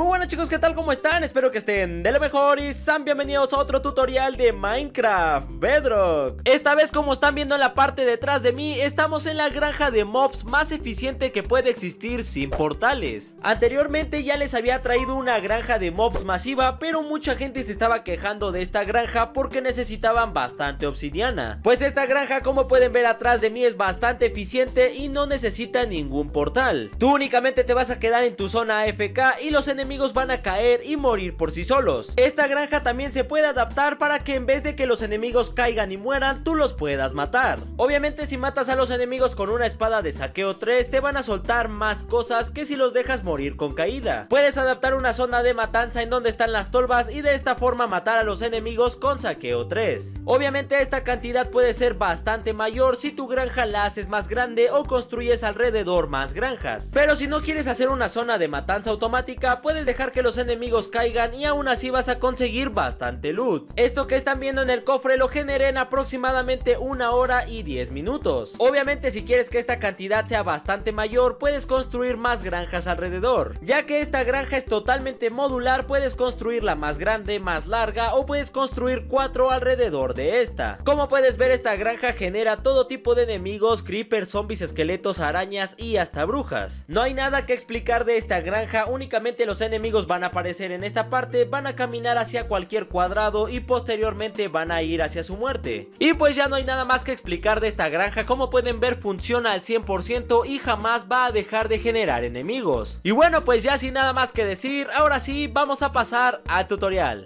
more. bueno chicos, ¿qué tal? ¿Cómo están? Espero que estén de lo mejor y sean bienvenidos a otro tutorial de Minecraft Bedrock Esta vez como están viendo en la parte detrás de mí, estamos en la granja de mobs más eficiente que puede existir sin portales Anteriormente ya les había traído una granja de mobs masiva, pero mucha gente se estaba quejando de esta granja porque necesitaban bastante obsidiana Pues esta granja como pueden ver atrás de mí es bastante eficiente y no necesita ningún portal Tú únicamente te vas a quedar en tu zona AFK y los enemigos van a caer y morir por sí solos. Esta granja también se puede adaptar para que en vez de que los enemigos caigan y mueran, tú los puedas matar. Obviamente si matas a los enemigos con una espada de saqueo 3, te van a soltar más cosas que si los dejas morir con caída. Puedes adaptar una zona de matanza en donde están las tolvas y de esta forma matar a los enemigos con saqueo 3. Obviamente esta cantidad puede ser bastante mayor si tu granja la haces más grande o construyes alrededor más granjas. Pero si no quieres hacer una zona de matanza automática, puedes dejar que los enemigos caigan y aún así vas a conseguir bastante loot. Esto que están viendo en el cofre lo generé en aproximadamente una hora y 10 minutos. Obviamente si quieres que esta cantidad sea bastante mayor puedes construir más granjas alrededor. Ya que esta granja es totalmente modular puedes construir la más grande, más larga o puedes construir cuatro alrededor de esta. Como puedes ver esta granja genera todo tipo de enemigos, creepers, zombies, esqueletos, arañas y hasta brujas. No hay nada que explicar de esta granja, únicamente los enemigos enemigos van a aparecer en esta parte, van a caminar hacia cualquier cuadrado y posteriormente van a ir hacia su muerte. Y pues ya no hay nada más que explicar de esta granja, como pueden ver funciona al 100% y jamás va a dejar de generar enemigos. Y bueno pues ya sin nada más que decir, ahora sí vamos a pasar al tutorial.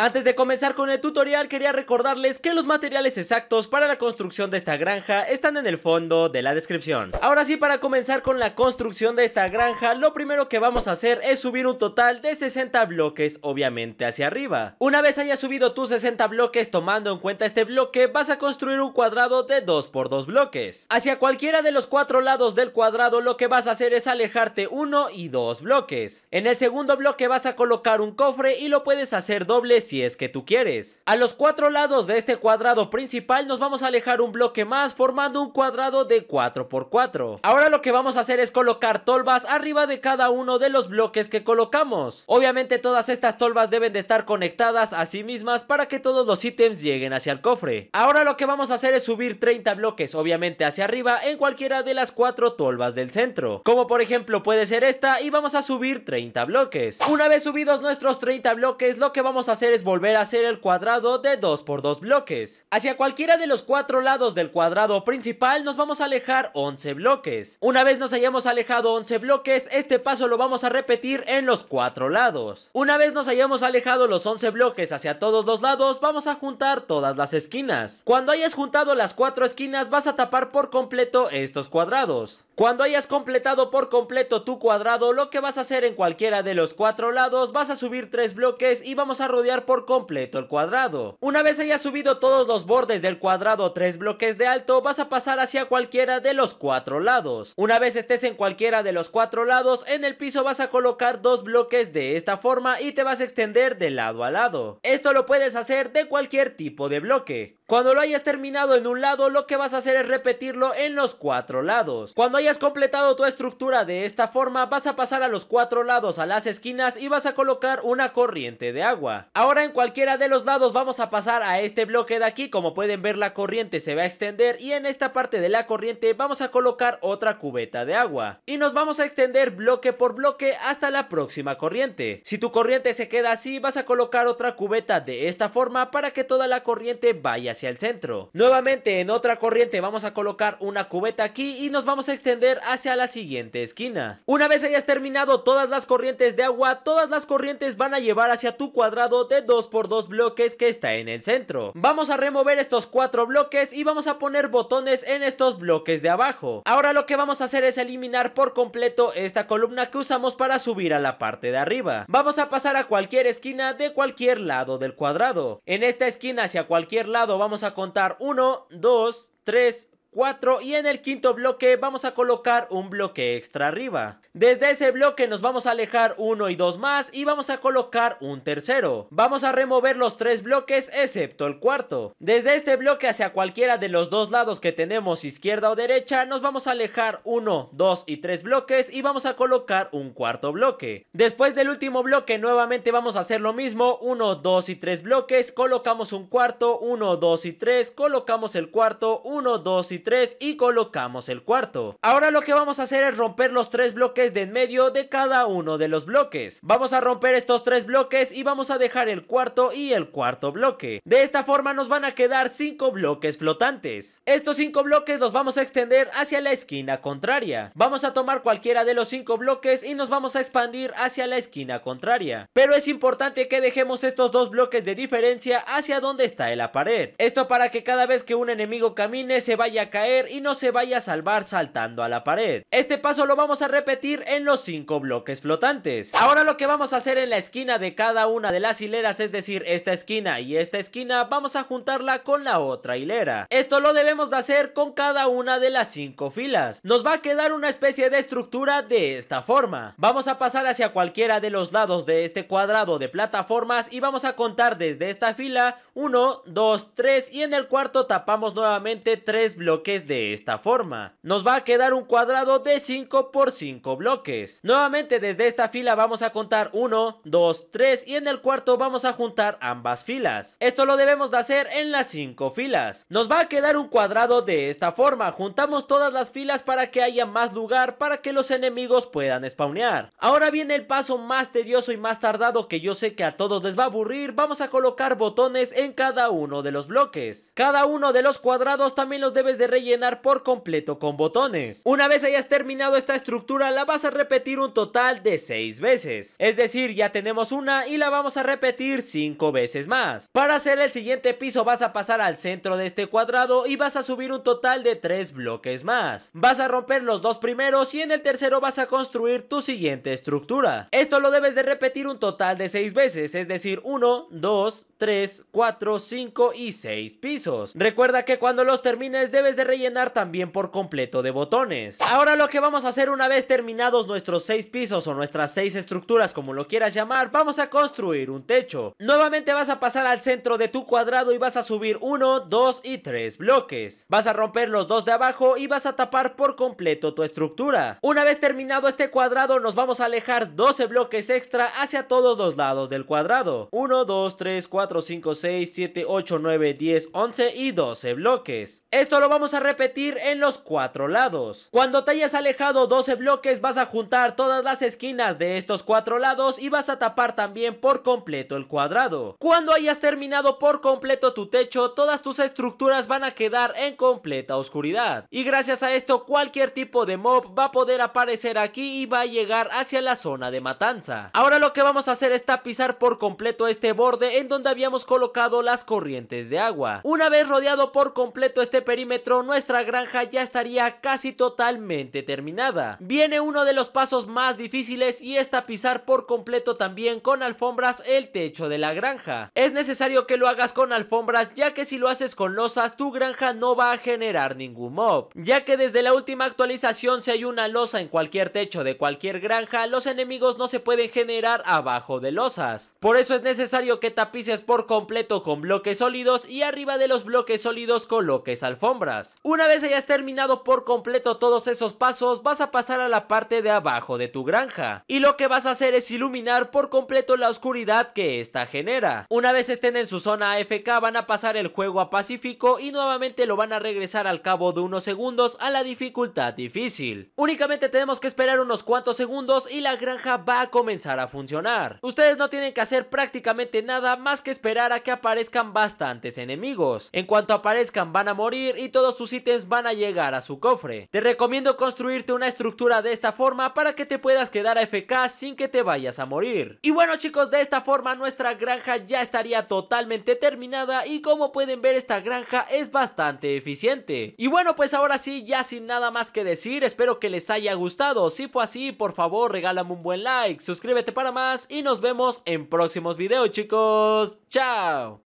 Antes de comenzar con el tutorial quería recordarles que los materiales exactos para la construcción de esta granja están en el fondo de la descripción. Ahora sí para comenzar con la construcción de esta granja lo primero que vamos a hacer es subir un total de 60 bloques obviamente hacia arriba. Una vez hayas subido tus 60 bloques tomando en cuenta este bloque vas a construir un cuadrado de 2 x 2 bloques. Hacia cualquiera de los cuatro lados del cuadrado lo que vas a hacer es alejarte uno y dos bloques. En el segundo bloque vas a colocar un cofre y lo puedes hacer doble si es que tú quieres. A los cuatro lados de este cuadrado principal nos vamos a alejar un bloque más formando un cuadrado de 4x4. Ahora lo que vamos a hacer es colocar tolvas arriba de cada uno de los bloques que colocamos. Obviamente todas estas tolvas deben de estar conectadas a sí mismas para que todos los ítems lleguen hacia el cofre. Ahora lo que vamos a hacer es subir 30 bloques obviamente hacia arriba en cualquiera de las cuatro tolvas del centro. Como por ejemplo puede ser esta y vamos a subir 30 bloques. Una vez subidos nuestros 30 bloques lo que vamos a hacer es volver a hacer el cuadrado de 2 por 2 bloques. Hacia cualquiera de los cuatro lados del cuadrado principal nos vamos a alejar 11 bloques. Una vez nos hayamos alejado 11 bloques, este paso lo vamos a repetir en los cuatro lados. Una vez nos hayamos alejado los 11 bloques hacia todos los lados, vamos a juntar todas las esquinas. Cuando hayas juntado las cuatro esquinas, vas a tapar por completo estos cuadrados. Cuando hayas completado por completo tu cuadrado, lo que vas a hacer en cualquiera de los cuatro lados, vas a subir tres bloques y vamos a rodear por completo el cuadrado. Una vez hayas subido todos los bordes del cuadrado ...tres bloques de alto, vas a pasar hacia cualquiera de los cuatro lados. Una vez estés en cualquiera de los cuatro lados, en el piso vas a colocar dos bloques de esta forma y te vas a extender de lado a lado. Esto lo puedes hacer de cualquier tipo de bloque. Cuando lo hayas terminado en un lado, lo que vas a hacer es repetirlo en los cuatro lados. Cuando hayas completado tu estructura de esta forma, vas a pasar a los cuatro lados a las esquinas y vas a colocar una corriente de agua. Ahora en cualquiera de los lados vamos a pasar a este bloque de aquí, como pueden ver la corriente se va a extender y en esta parte de la corriente vamos a colocar otra cubeta de agua. Y nos vamos a extender bloque por bloque hasta la próxima corriente. Si tu corriente se queda así, vas a colocar otra cubeta de esta forma para que toda la corriente vaya el centro. Nuevamente en otra corriente vamos a colocar una cubeta aquí y nos vamos a extender hacia la siguiente esquina. Una vez hayas terminado todas las corrientes de agua, todas las corrientes van a llevar hacia tu cuadrado de 2x2 bloques que está en el centro. Vamos a remover estos cuatro bloques y vamos a poner botones en estos bloques de abajo. Ahora lo que vamos a hacer es eliminar por completo esta columna que usamos para subir a la parte de arriba. Vamos a pasar a cualquier esquina de cualquier lado del cuadrado. En esta esquina hacia cualquier lado vamos vamos a contar 1, 2, 3, 4 y en el quinto bloque vamos a colocar un bloque extra arriba. Desde ese bloque nos vamos a alejar uno y dos más y vamos a colocar un tercero. Vamos a remover los tres bloques excepto el cuarto. Desde este bloque hacia cualquiera de los dos lados que tenemos izquierda o derecha nos vamos a alejar uno, dos y tres bloques y vamos a colocar un cuarto bloque. Después del último bloque nuevamente vamos a hacer lo mismo, 1, 2 y 3 bloques, colocamos un cuarto, 1, 2 y 3, colocamos el cuarto, 1, 2 y y colocamos el cuarto. Ahora lo que vamos a hacer es romper los tres bloques de en medio de cada uno de los bloques. Vamos a romper estos tres bloques y vamos a dejar el cuarto y el cuarto bloque. De esta forma nos van a quedar cinco bloques flotantes. Estos cinco bloques los vamos a extender hacia la esquina contraria. Vamos a tomar cualquiera de los cinco bloques y nos vamos a expandir hacia la esquina contraria. Pero es importante que dejemos estos dos bloques de diferencia hacia donde está la pared. Esto para que cada vez que un enemigo camine se vaya caer y no se vaya a salvar saltando a la pared. Este paso lo vamos a repetir en los cinco bloques flotantes. Ahora lo que vamos a hacer en la esquina de cada una de las hileras, es decir, esta esquina y esta esquina, vamos a juntarla con la otra hilera. Esto lo debemos de hacer con cada una de las cinco filas. Nos va a quedar una especie de estructura de esta forma. Vamos a pasar hacia cualquiera de los lados de este cuadrado de plataformas y vamos a contar desde esta fila 1, 2, 3 y en el cuarto tapamos nuevamente 3 bloques es de esta forma. Nos va a quedar un cuadrado de 5 por 5 bloques. Nuevamente desde esta fila vamos a contar 1, 2, 3 y en el cuarto vamos a juntar ambas filas. Esto lo debemos de hacer en las 5 filas. Nos va a quedar un cuadrado de esta forma. Juntamos todas las filas para que haya más lugar para que los enemigos puedan spawnear. Ahora viene el paso más tedioso y más tardado que yo sé que a todos les va a aburrir. Vamos a colocar botones en cada uno de los bloques. Cada uno de los cuadrados también los debes de rellenar por completo con botones. Una vez hayas terminado esta estructura la vas a repetir un total de 6 veces. Es decir, ya tenemos una y la vamos a repetir 5 veces más. Para hacer el siguiente piso vas a pasar al centro de este cuadrado y vas a subir un total de 3 bloques más. Vas a romper los dos primeros y en el tercero vas a construir tu siguiente estructura. Esto lo debes de repetir un total de 6 veces, es decir, 1, 2, 3, 4, 5 y 6 pisos. Recuerda que cuando los termines debes de rellenar también por completo de botones. Ahora lo que vamos a hacer una vez terminados nuestros 6 pisos o nuestras 6 estructuras como lo quieras llamar, vamos a construir un techo. Nuevamente vas a pasar al centro de tu cuadrado y vas a subir 1, 2 y 3 bloques. Vas a romper los dos de abajo y vas a tapar por completo tu estructura. Una vez terminado este cuadrado nos vamos a alejar 12 bloques extra hacia todos los lados del cuadrado. 1, 2, 3, 4, 5, 6, 7, 8, 9, 10, 11 y 12 bloques. Esto lo vamos a repetir en los cuatro lados. Cuando te hayas alejado 12 bloques vas a juntar todas las esquinas de estos cuatro lados y vas a tapar también por completo el cuadrado. Cuando hayas terminado por completo tu techo, todas tus estructuras van a quedar en completa oscuridad. Y gracias a esto cualquier tipo de mob va a poder aparecer aquí y va a llegar hacia la zona de matanza. Ahora lo que vamos a hacer es tapizar por completo este borde en donde habíamos colocado las corrientes de agua. Una vez rodeado por completo este perímetro nuestra granja ya estaría casi totalmente terminada. Viene uno de los pasos más difíciles y es tapizar por completo también con alfombras el techo de la granja. Es necesario que lo hagas con alfombras ya que si lo haces con losas tu granja no va a generar ningún mob. Ya que desde la última actualización si hay una losa en cualquier techo de cualquier granja los enemigos no se pueden generar abajo de losas. Por eso es necesario que tapices por completo con bloques sólidos y arriba de los bloques sólidos coloques alfombras. Una vez hayas terminado por completo todos esos pasos, vas a pasar a la parte de abajo de tu granja. Y lo que vas a hacer es iluminar por completo la oscuridad que esta genera. Una vez estén en su zona AFK, van a pasar el juego a Pacífico y nuevamente lo van a regresar al cabo de unos segundos a la dificultad difícil. Únicamente tenemos que esperar unos cuantos segundos y la granja va a comenzar a funcionar. Ustedes no tienen que hacer prácticamente nada más que esperar a que aparezcan bastantes enemigos. En cuanto aparezcan van a morir y todo sus ítems van a llegar a su cofre. Te recomiendo construirte una estructura de esta forma para que te puedas quedar a FK sin que te vayas a morir. Y bueno chicos, de esta forma nuestra granja ya estaría totalmente terminada y como pueden ver esta granja es bastante eficiente. Y bueno pues ahora sí, ya sin nada más que decir, espero que les haya gustado. Si fue así, por favor regálame un buen like, suscríbete para más y nos vemos en próximos videos chicos. ¡Chao!